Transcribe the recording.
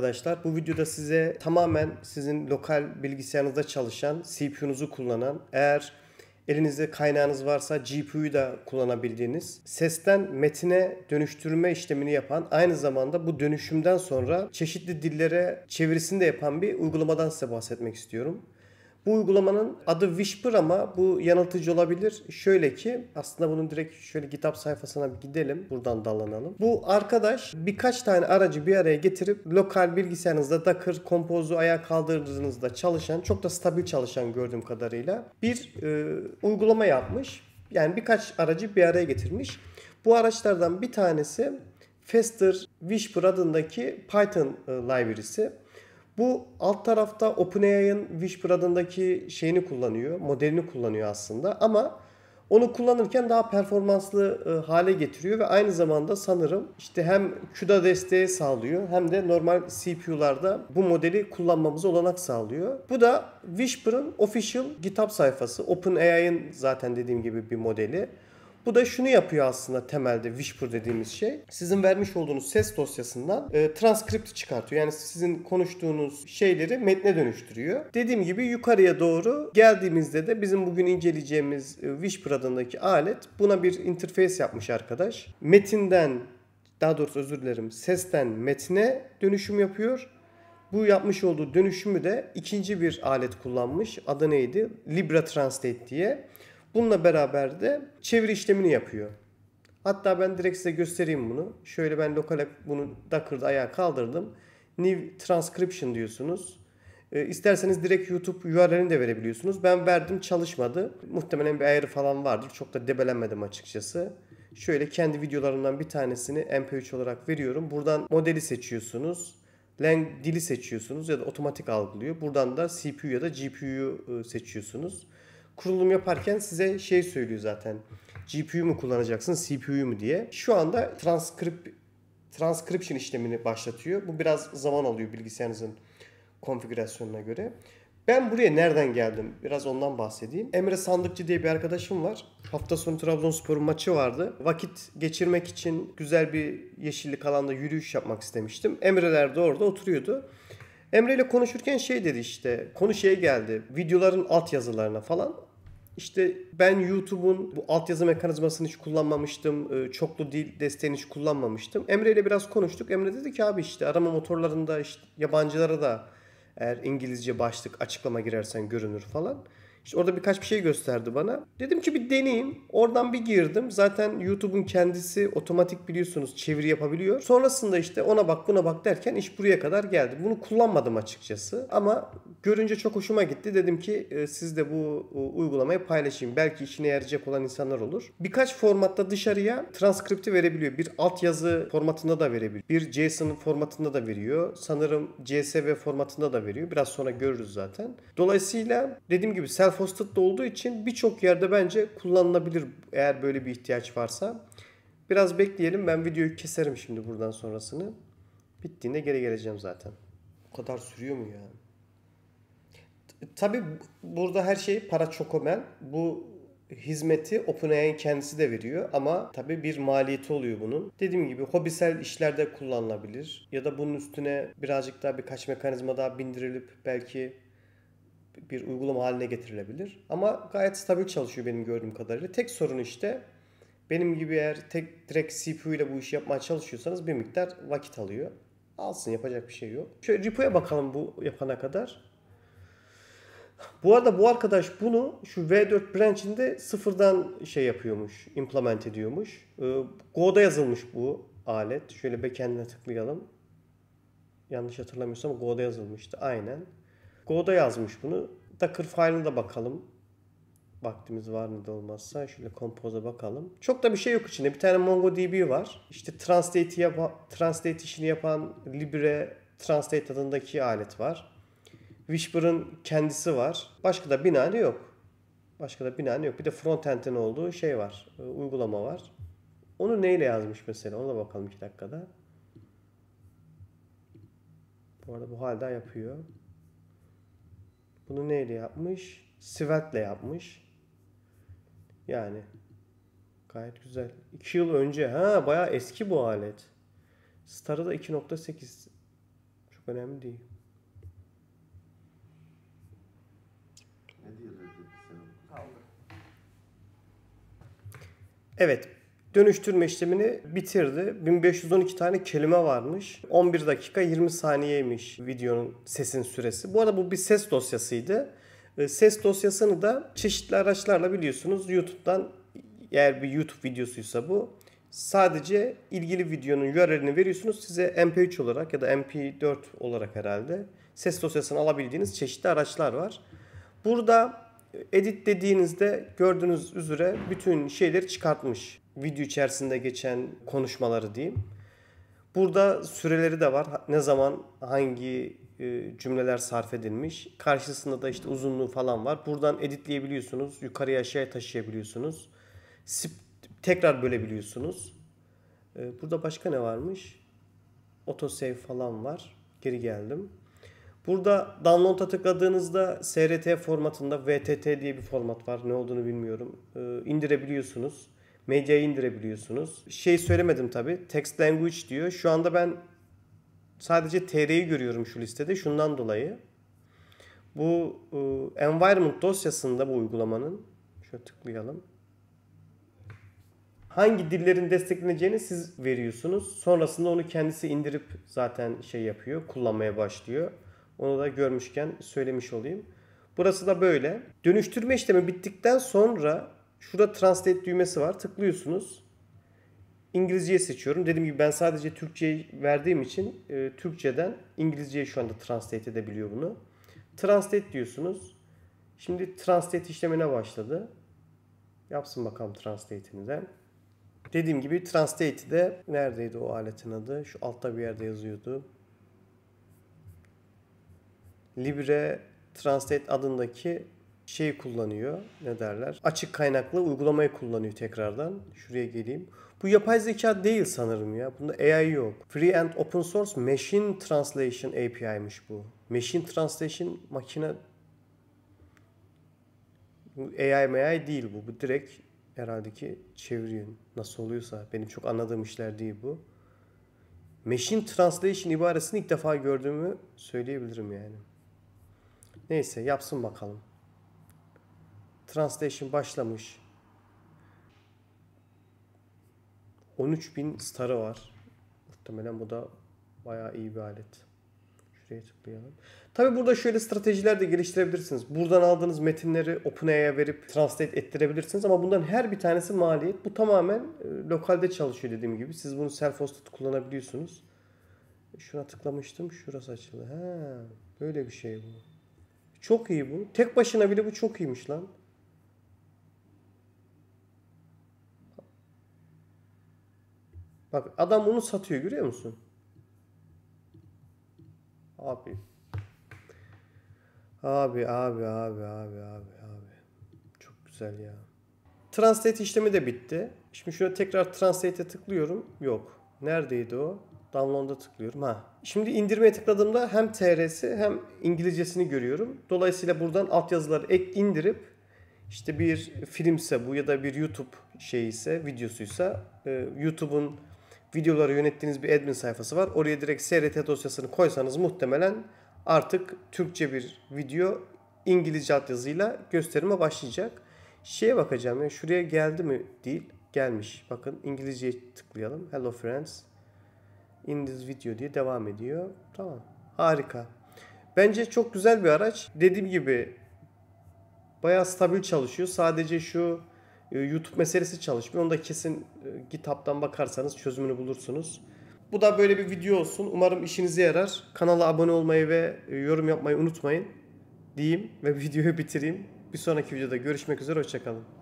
Arkadaşlar bu videoda size tamamen sizin lokal bilgisayarınızda çalışan, CPU'nuzu kullanan, eğer elinizde kaynağınız varsa GPU'yu da kullanabildiğiniz, sesten metine dönüştürme işlemini yapan, aynı zamanda bu dönüşümden sonra çeşitli dillere çevirisini de yapan bir uygulamadan size bahsetmek istiyorum. Bu uygulamanın adı Whisper ama bu yanıltıcı olabilir. Şöyle ki aslında bunun direkt şöyle GitHub sayfasına bir gidelim. Buradan dallanalım. Bu arkadaş birkaç tane aracı bir araya getirip lokal bilgisayarınızda Docker, Compose'u ayağa kaldırdığınızda çalışan, çok da stabil çalışan gördüğüm kadarıyla bir e, uygulama yapmış. Yani birkaç aracı bir araya getirmiş. Bu araçlardan bir tanesi Faster Whisper adındaki Python e, library'si. Bu alt tarafta OpenAI'ın Whisper adındaki şeyini kullanıyor, modelini kullanıyor aslında ama onu kullanırken daha performanslı e, hale getiriyor ve aynı zamanda sanırım işte hem CUDA desteği sağlıyor hem de normal CPU'larda bu modeli kullanmamızı olanak sağlıyor. Bu da Whisper'ın official GitHub sayfası. OpenAI'ın zaten dediğim gibi bir modeli. Bu da şunu yapıyor aslında temelde Whisper dediğimiz şey. Sizin vermiş olduğunuz ses dosyasından e, transkripti çıkartıyor. Yani sizin konuştuğunuz şeyleri metne dönüştürüyor. Dediğim gibi yukarıya doğru geldiğimizde de bizim bugün inceleyeceğimiz e, Whisper adındaki alet buna bir interface yapmış arkadaş. Metinden daha doğrusu özür dilerim sesten metne dönüşüm yapıyor. Bu yapmış olduğu dönüşümü de ikinci bir alet kullanmış. Adı neydi? Libra Translate diye. Bununla beraber de çeviri işlemini yapıyor. Hatta ben direkt size göstereyim bunu. Şöyle ben lokal bunu Docker'da ayağa kaldırdım. New transcription diyorsunuz. E, isterseniz direkt YouTube URL'ini de verebiliyorsunuz. Ben verdim çalışmadı. Muhtemelen bir ayarı falan vardır. Çok da debelenmedim açıkçası. Şöyle kendi videolarımdan bir tanesini MP3 olarak veriyorum. Buradan modeli seçiyorsunuz. Lang dili seçiyorsunuz ya da otomatik algılıyor. Buradan da CPU ya da GPU'yu e, seçiyorsunuz kurulum yaparken size şey söylüyor zaten. GPU mu kullanacaksın, CPU mu diye. Şu anda transkrip transcription işlemini başlatıyor. Bu biraz zaman alıyor bilgisayarınızın konfigürasyonuna göre. Ben buraya nereden geldim? Biraz ondan bahsedeyim. Emre Sandıkçı diye bir arkadaşım var. Hafta sonu Trabzonspor'un maçı vardı. Vakit geçirmek için güzel bir yeşillik alanda yürüyüş yapmak istemiştim. Emreler de orada oturuyordu. Emre ile konuşurken şey dedi işte konu şeye geldi videoların alt yazılarına falan. İşte ben YouTube'un bu altyazı mekanizmasını hiç kullanmamıştım. E, çoklu dil desteğini hiç kullanmamıştım. Emre ile biraz konuştuk. Emre dedi ki abi işte arama motorlarında işte yabancılara da eğer İngilizce başlık açıklama girersen görünür falan. İşte orada birkaç bir şey gösterdi bana. Dedim ki bir deneyeyim. Oradan bir girdim. Zaten YouTube'un kendisi otomatik biliyorsunuz çeviri yapabiliyor. Sonrasında işte ona bak buna bak derken iş buraya kadar geldi. Bunu kullanmadım açıkçası. Ama Görünce çok hoşuma gitti. Dedim ki e, siz de bu e, uygulamayı paylaşayım. Belki işine yarayacak olan insanlar olur. Birkaç formatta dışarıya transkripti verebiliyor. Bir altyazı formatında da verebiliyor. Bir JSON formatında da veriyor. Sanırım CSV formatında da veriyor. Biraz sonra görürüz zaten. Dolayısıyla dediğim gibi self-hosted da olduğu için birçok yerde bence kullanılabilir eğer böyle bir ihtiyaç varsa. Biraz bekleyelim. Ben videoyu keserim şimdi buradan sonrasını. Bittiğinde geri geleceğim zaten. O kadar sürüyor mu yani? Tabi burada her şey para çok çokomel. Bu hizmeti OpenAI'nin kendisi de veriyor ama tabi bir maliyeti oluyor bunun. Dediğim gibi hobisel işlerde kullanılabilir ya da bunun üstüne birazcık daha birkaç mekanizma daha bindirilip belki bir uygulama haline getirilebilir. Ama gayet stabil çalışıyor benim gördüğüm kadarıyla. Tek sorun işte benim gibi eğer tek direkt CPU ile bu işi yapmaya çalışıyorsanız bir miktar vakit alıyor. Alsın yapacak bir şey yok. Şöyle repo'ya bakalım bu yapana kadar. Bu arada bu arkadaş bunu şu V4 branch'inde sıfırdan şey yapıyormuş, implement ediyormuş. Ee, Go'da yazılmış bu alet. Şöyle backend'ine tıklayalım. Yanlış hatırlamıyorsam Go'da yazılmıştı. Aynen. Go'da yazmış bunu. Docker file'ına da bakalım. Vaktimiz var mı da olmazsa şöyle kompoza bakalım. Çok da bir şey yok içinde. Bir tane MongoDB var. İşte translate, yapa, translate işini yapan Libre Translate adındaki alet var. Whisper'ın kendisi var. Başka da binane yok. Başka da binane yok. Bir de frontend'in olduğu şey var. Ee, uygulama var. Onu neyle yazmış mesela? Ona bakalım iki dakikada. Bu arada bu halde yapıyor. Bunu neyle yapmış? Svelt'le yapmış. Yani gayet güzel. 2 yıl önce. Ha bayağı eski bu alet. Star'ı da 2.8. Çok önemli değil. Evet, dönüştürme işlemini bitirdi. 1512 tane kelime varmış. 11 dakika 20 saniyeymiş videonun sesin süresi. Bu arada bu bir ses dosyasıydı. Ee, ses dosyasını da çeşitli araçlarla biliyorsunuz YouTube'dan eğer bir YouTube videosuysa bu sadece ilgili videonun URL'ini veriyorsunuz. Size MP3 olarak ya da MP4 olarak herhalde ses dosyasını alabildiğiniz çeşitli araçlar var. Burada Edit dediğinizde gördüğünüz üzere bütün şeyleri çıkartmış. Video içerisinde geçen konuşmaları diyeyim. Burada süreleri de var. Ne zaman hangi e, cümleler sarf edilmiş. Karşısında da işte uzunluğu falan var. Buradan editleyebiliyorsunuz. Yukarıya aşağıya taşıyabiliyorsunuz. tekrar bölebiliyorsunuz. E, burada başka ne varmış? Autosave falan var. Geri geldim. Burada download'a tıkladığınızda SRT formatında VTT diye bir format var. Ne olduğunu bilmiyorum. Ee, indirebiliyorsunuz. Medyayı indirebiliyorsunuz. Şey söylemedim tabi. Text language diyor. Şu anda ben sadece TR'yi görüyorum şu listede. Şundan dolayı. Bu e, environment dosyasında bu uygulamanın şöyle tıklayalım. Hangi dillerin destekleneceğini siz veriyorsunuz. Sonrasında onu kendisi indirip zaten şey yapıyor, kullanmaya başlıyor. Onu da görmüşken söylemiş olayım. Burası da böyle. Dönüştürme işlemi bittikten sonra şurada translate düğmesi var. Tıklıyorsunuz. İngilizceyi seçiyorum. Dediğim gibi ben sadece Türkçe verdiğim için e, Türkçeden İngilizceye şu anda translate edebiliyor bunu. Translate diyorsunuz. Şimdi translate işlemine başladı. Yapsın bakalım translate'ini de. Dediğim gibi translate'i de neredeydi o aletin adı? Şu altta bir yerde yazıyordu. Libre Translate adındaki şeyi kullanıyor. Ne derler? Açık kaynaklı uygulamayı kullanıyor tekrardan. Şuraya geleyim. Bu yapay zeka değil sanırım ya. Bunda AI yok. Free and open source machine translation API'miş bu. Machine translation makine bu AI AI değil bu. Bu direkt herhalde ki çeviriyin. Nasıl oluyorsa. Benim çok anladığım işler değil bu. Machine translation ibaresini ilk defa gördüğümü söyleyebilirim yani. Neyse yapsın bakalım. Translation başlamış. 13.000 starı var. Muhtemelen bu da bayağı iyi bir alet. Şuraya tıklayalım. Tabi burada şöyle stratejiler de geliştirebilirsiniz. Buradan aldığınız metinleri OpenAI'ya verip translate ettirebilirsiniz ama bundan her bir tanesi maliyet. Bu tamamen e, lokalde çalışıyor dediğim gibi. Siz bunu self-hosted kullanabiliyorsunuz. Şuna tıklamıştım. Şurası açıldı. He, böyle bir şey bu. Çok iyi bu. Tek başına bile bu çok iyiymiş lan. Bak adam onu satıyor görüyor musun? Abi. Abi abi abi abi abi abi. Çok güzel ya. Translate işlemi de bitti. Şimdi şöyle tekrar translate'e tıklıyorum. Yok. Neredeydi o? Download'a tıklıyorum. Ha. Şimdi indirmeye tıkladığımda hem TR'si hem İngilizcesini görüyorum. Dolayısıyla buradan altyazıları ek indirip işte bir filmse bu ya da bir YouTube şey ise videosuysa e, YouTube'un videoları yönettiğiniz bir admin sayfası var. Oraya direkt SRT dosyasını koysanız muhtemelen artık Türkçe bir video İngilizce altyazıyla gösterime başlayacak. Şeye bakacağım ya şuraya geldi mi değil. Gelmiş. Bakın İngilizceye tıklayalım. Hello friends in this video diye devam ediyor. Tamam. Harika. Bence çok güzel bir araç. Dediğim gibi bayağı stabil çalışıyor. Sadece şu e, YouTube meselesi çalışmıyor. Onu da kesin e, GitHub'dan bakarsanız çözümünü bulursunuz. Bu da böyle bir video olsun. Umarım işinize yarar. Kanala abone olmayı ve e, yorum yapmayı unutmayın diyeyim ve videoyu bitireyim. Bir sonraki videoda görüşmek üzere. Hoşçakalın.